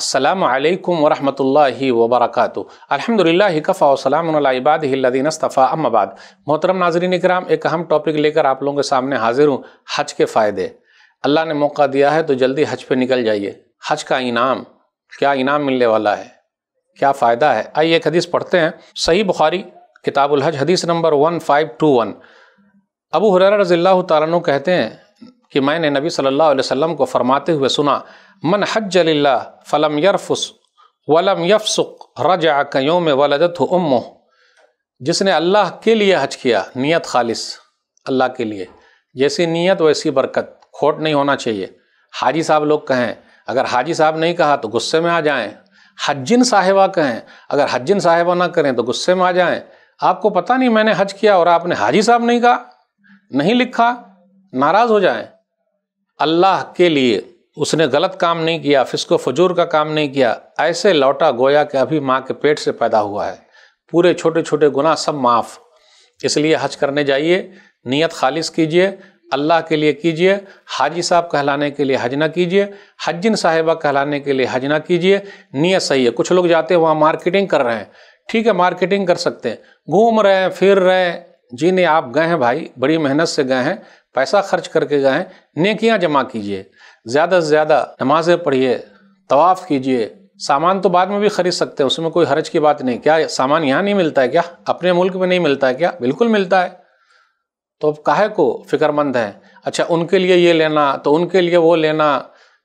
अल्लाम वरहमल वबरक अलहमदिल्ला कफ़ा वसलामबादीनस्तफ़ा अम्माबाद मोहतरम नाजरीन कराम एक अहम टॉपिक लेकर आप लोगों के सामने हाजिर हूँ हज के फ़ायदे अल्लाह ने मौका दिया है तो जल्दी हज पे निकल जाइए हज का इनाम क्या इनाम मिलने वाला है क्या फ़ायदा है आइए एक हदीस पढ़ते हैं सही बुखारी किताबुल हज हदीस number one five two one Abu Hurairah रज़ी कहते हैं कि मैंने नबी सल्लल्लाहु अलैहि वसल्लम को फरमाते हुए सुना मन हज फ़लम यरफुस वलम यफसुक रज में वलदत उम्मो जिसने अल्लाह के लिए हज किया नियत खालिस अल्लाह के लिए जैसी नियत वैसी बरकत खोट नहीं होना चाहिए हाजी साहब लोग कहें अगर हाजी साहब नहीं कहा तो गुस्से में आ जाएं हजिन साहिबा कहें अगर हजिन साहिबा ना करें तो गुस्से में आ जाएं आपको पता नहीं मैंने हज किया और आपने हाजी साहब नहीं कहा नहीं लिखा नाराज़ हो जाएं अल्लाह के लिए उसने गलत काम नहीं किया फिसको फजूर का काम नहीं किया ऐसे लौटा गोया कि अभी माँ के पेट से पैदा हुआ है पूरे छोटे छोटे गुनाह सब माफ़ इसलिए हज करने जाइए नियत खालिस कीजिए अल्लाह के लिए कीजिए हाजी साहब कहलाने के लिए हज ना कीजिए हजिन साहिबा कहलाने के लिए हज ना कीजिए नियत सही है कुछ लोग जाते हैं वहाँ मार्केटिंग कर रहे हैं ठीक है मार्केटिंग कर सकते हैं घूम रहे हैं फिर रहे हैं जी नहीं आप गए हैं भाई बड़ी मेहनत से गए हैं पैसा खर्च करके गए हैं नेकियां जमा कीजिए ज़्यादा से ज़्यादा नमाज़ें पढ़िए तवाफ़ कीजिए सामान तो बाद में भी खरीद सकते हैं उसमें कोई हर्ज की बात नहीं क्या सामान यहाँ नहीं मिलता है क्या अपने मुल्क में नहीं मिलता है क्या बिल्कुल मिलता है तो अब काहे को फिक्रमंद है अच्छा उनके लिए ये लेना तो उनके लिए वो लेना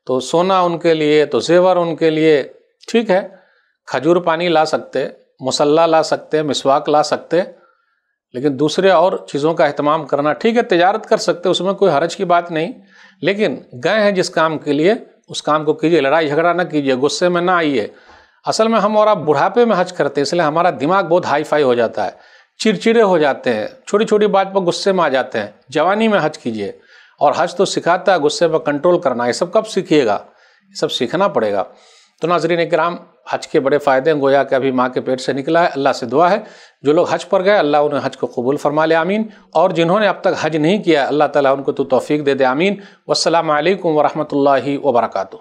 तो सोना उनके लिए तो जेवर उनके लिए ठीक है खजूर पानी ला सकते मुसल्ला ला सकते मिसवाक ला सकते लेकिन दूसरे और चीज़ों का अहतमाम करना ठीक है तजारत कर सकते उसमें कोई हरज की बात नहीं लेकिन गए हैं जिस काम के लिए उस काम को कीजिए लड़ाई झगड़ा ना कीजिए गुस्से में ना आइए असल में हम और आप बुढ़ापे में हज करते हैं इसलिए हमारा दिमाग बहुत हाई फाई हो जाता है चिड़चिड़े हो जाते हैं छोटी छोटी बात पर गुस्से में आ जाते हैं जवानी में हज कीजिए और हज तो सिखाता है गुस्से पर कंट्रोल करना ये सब कब सीखिएगा ये सब सीखना पड़ेगा तो नाजरीन कराम हज के बड़े फ़ायदे हैं गोया कि अभी माँ के पेट से निकला है अल्लाह से दुआ है जो लोग हज पर गए अल्लाह उन्हें हज को कबूल फरमा ले आमीन और जिन्होंने अब तक हज नहीं किया अल्लाह ताला उनको तो तौफीक दे दे आमीन वसलम वरहमल वबरकू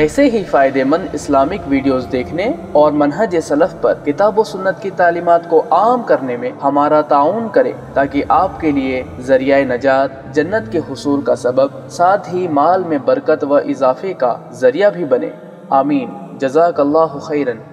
ऐसे ही फ़ायदेमंद इस्लामिक वीडियोस देखने और मनहज सलफ़ पर किताब व सुन्नत की तालीमत को आम करने में हमारा ताउन करें ताकि आपके लिए जरिया नजात जन्नत के हसूल का सबब साथ ही माल में बरकत व इजाफे का जरिया भी बने आमीन जजाकल्ला खैरन